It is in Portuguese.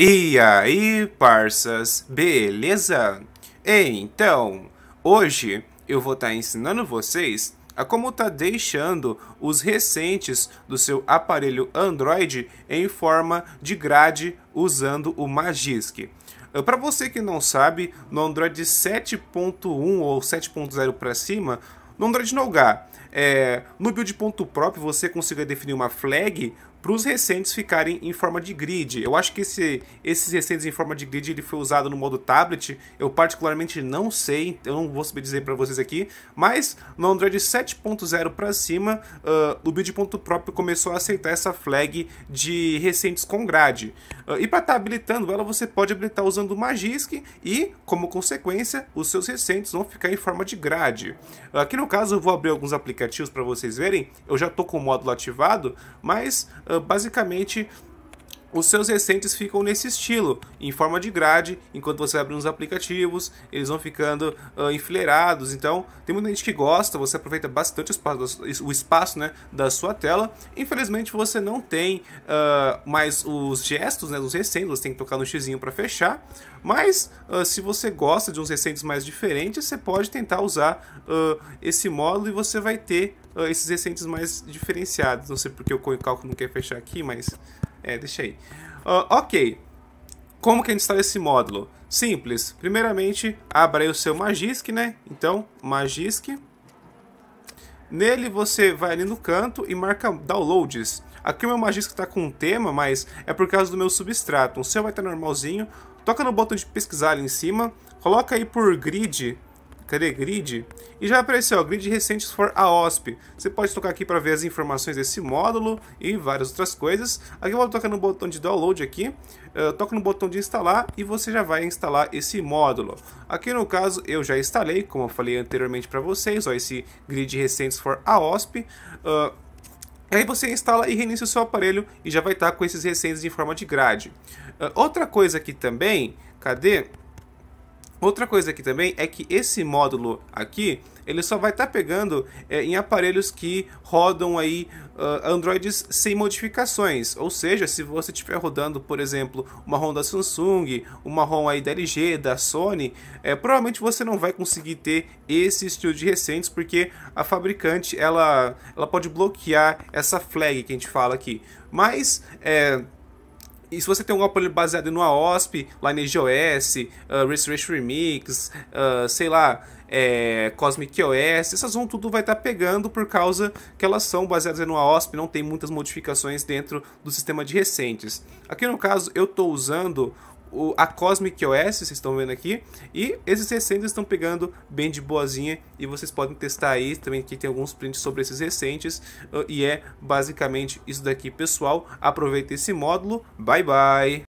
E aí, parças, beleza? Então, hoje eu vou estar tá ensinando vocês a como tá deixando os recentes do seu aparelho Android em forma de grade usando o Magisk. Ah, para você que não sabe, no Android 7.1 ou 7.0 para cima, no Android Nougat, é, eh, no build.prop você consiga definir uma flag para os recentes ficarem em forma de grid. Eu acho que esse, esses recentes em forma de grid ele foi usado no modo tablet. Eu particularmente não sei, eu não vou saber dizer para vocês aqui, mas no Android 7.0 para cima, uh, o build.prop começou a aceitar essa flag de recentes com grade. Uh, e para estar tá habilitando ela, você pode habilitar usando o Magisk e, como consequência, os seus recentes vão ficar em forma de grade. Uh, aqui no caso, eu vou abrir alguns aplicativos para vocês verem. Eu já estou com o módulo ativado, mas ah, basicamente os seus recentes ficam nesse estilo, em forma de grade, enquanto você abre uns aplicativos, eles vão ficando uh, enfileirados. Então, tem muita gente que gosta, você aproveita bastante o espaço, o espaço né, da sua tela. Infelizmente, você não tem uh, mais os gestos, né, dos recentes, você tem que tocar no X para fechar. Mas, uh, se você gosta de uns recentes mais diferentes, você pode tentar usar esse módulo e você vai ter esses recentes mais diferenciados. Não sei porque o CoinCalc não quer fechar aqui, mas é, deixa aí. Uh, ok. Como que a gente instala esse módulo? Simples. Primeiramente, abra aí o seu Magisk, né? Então, Magisk. Nele você vai ali no canto e marca Downloads. Aqui o meu Magisk está com um tema, mas é por causa do meu substrato. O seu vai estar tá normalzinho. Toca no botão de pesquisar ali em cima. Coloca aí por grid Cadê grid? E já apareceu, ó, grid recentes for AOSP. Você pode tocar aqui para ver as informações desse módulo e várias outras coisas. Aqui eu vou tocar no botão de download aqui, eh, uh, toca no botão de instalar e você já vai instalar esse módulo. Aqui no caso eu já instalei, como eu falei anteriormente para vocês, ó, esse grid recentes for AOSP. Uh, eh, aí você instala e reinicia o seu aparelho e já vai estar com esses recentes em forma de grade. Uh, outra coisa aqui também, cadê? Outra coisa aqui também é que esse módulo aqui, ele só vai estar tá pegando é, em aparelhos que rodam aí uh, Androids sem modificações, ou seja, se você estiver rodando, por exemplo, uma ROM da Samsung, uma ROM aí da LG, da Sony, é, provavelmente você não vai conseguir ter esse estilo de recentes, porque a fabricante, ela, ela pode bloquear essa flag que a gente fala aqui, mas... É, e se você tem um OPA baseado no AOSP, Lineage OS, uh, Race Remix, uh, sei lá, é, Cosmic OS, essas vão tudo vai estar tá pegando por causa que elas são baseadas no AOSP, não tem muitas modificações dentro do sistema de recentes. Aqui no caso eu estou usando o, a Cosmic OS, vocês estão vendo aqui, e esses recentes estão pegando bem de boazinha e vocês podem testar aí, também aqui tem alguns prints sobre esses recentes, e é basicamente isso daqui pessoal, aproveita esse módulo, bye bye!